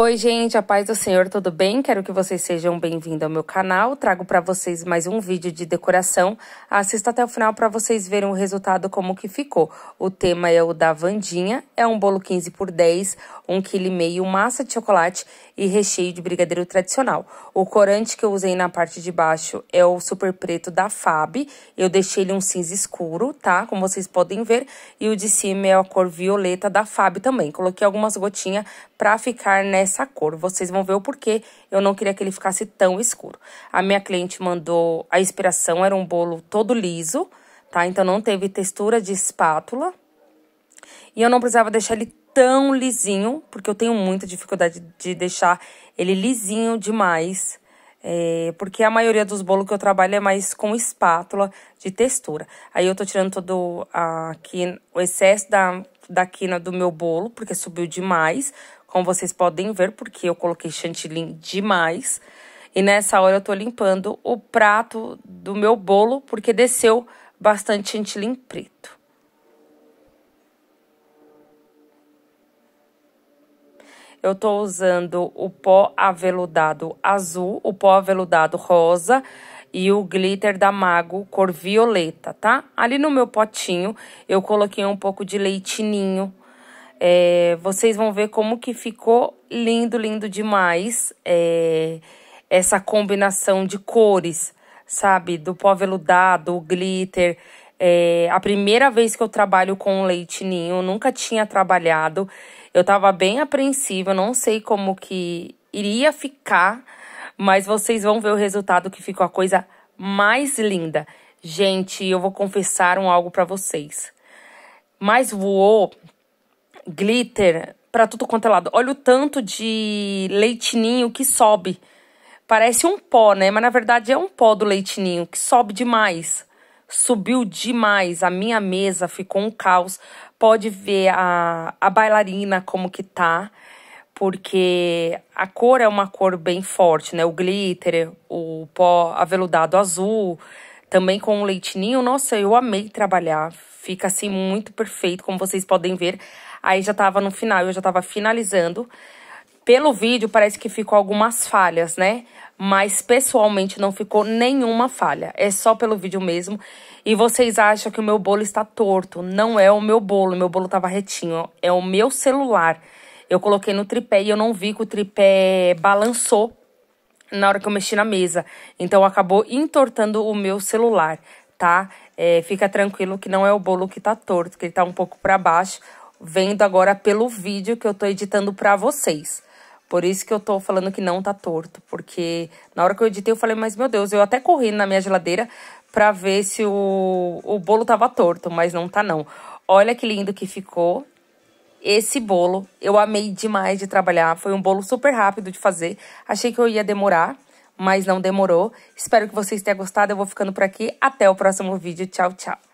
Oi, gente, a paz do Senhor, tudo bem? Quero que vocês sejam bem-vindos ao meu canal. Trago para vocês mais um vídeo de decoração. Assista até o final para vocês verem o resultado como que ficou. O tema é o da Vandinha, é um bolo 15 por 10, 1,5 kg massa de chocolate e recheio de brigadeiro tradicional. O corante que eu usei na parte de baixo é o super preto da Fab. Eu deixei ele um cinza escuro, tá? Como vocês podem ver. E o de cima é a cor violeta da Fab também. Coloquei algumas gotinhas para ficar nessa essa cor. Vocês vão ver o porquê eu não queria que ele ficasse tão escuro. A minha cliente mandou a inspiração, era um bolo todo liso, tá? Então não teve textura de espátula. E eu não precisava deixar ele tão lisinho, porque eu tenho muita dificuldade de deixar ele lisinho demais. É, porque a maioria dos bolos que eu trabalho é mais com espátula de textura. Aí eu tô tirando todo a, aqui o excesso da da quina do meu bolo, porque subiu demais, como vocês podem ver, porque eu coloquei chantilly demais. E nessa hora eu tô limpando o prato do meu bolo, porque desceu bastante chantilly preto. Eu tô usando o pó aveludado azul, o pó aveludado rosa e o glitter da Mago cor violeta, tá? Ali no meu potinho eu coloquei um pouco de leitinho. É, vocês vão ver como que ficou lindo, lindo demais é, essa combinação de cores, sabe? Do pó veludado, o glitter. É, a primeira vez que eu trabalho com leite ninho, nunca tinha trabalhado. Eu tava bem apreensiva, não sei como que iria ficar mas vocês vão ver o resultado que ficou a coisa mais linda. Gente, eu vou confessar um algo para vocês. Mas voou glitter para tudo quanto é lado. Olha o tanto de leitinho que sobe. Parece um pó, né? Mas na verdade é um pó do leitinho que sobe demais. Subiu demais. A minha mesa ficou um caos. Pode ver a, a bailarina como que tá porque a cor é uma cor bem forte, né? O glitter, o pó aveludado azul, também com o leitinho. Nossa, eu amei trabalhar. Fica assim muito perfeito, como vocês podem ver. Aí já tava no final, eu já tava finalizando. Pelo vídeo parece que ficou algumas falhas, né? Mas pessoalmente não ficou nenhuma falha. É só pelo vídeo mesmo. E vocês acham que o meu bolo está torto? Não é o meu bolo, meu bolo tava retinho, é o meu celular. Eu coloquei no tripé e eu não vi que o tripé balançou na hora que eu mexi na mesa. Então acabou entortando o meu celular, tá? É, fica tranquilo que não é o bolo que tá torto, que ele tá um pouco para baixo, vendo agora pelo vídeo que eu tô editando para vocês. Por isso que eu tô falando que não tá torto, porque na hora que eu editei eu falei, mas meu Deus, eu até corri na minha geladeira para ver se o, o bolo tava torto, mas não tá não. Olha que lindo que ficou, esse bolo eu amei demais de trabalhar. Foi um bolo super rápido de fazer. Achei que eu ia demorar, mas não demorou. Espero que vocês tenham gostado. Eu vou ficando por aqui. Até o próximo vídeo. Tchau, tchau.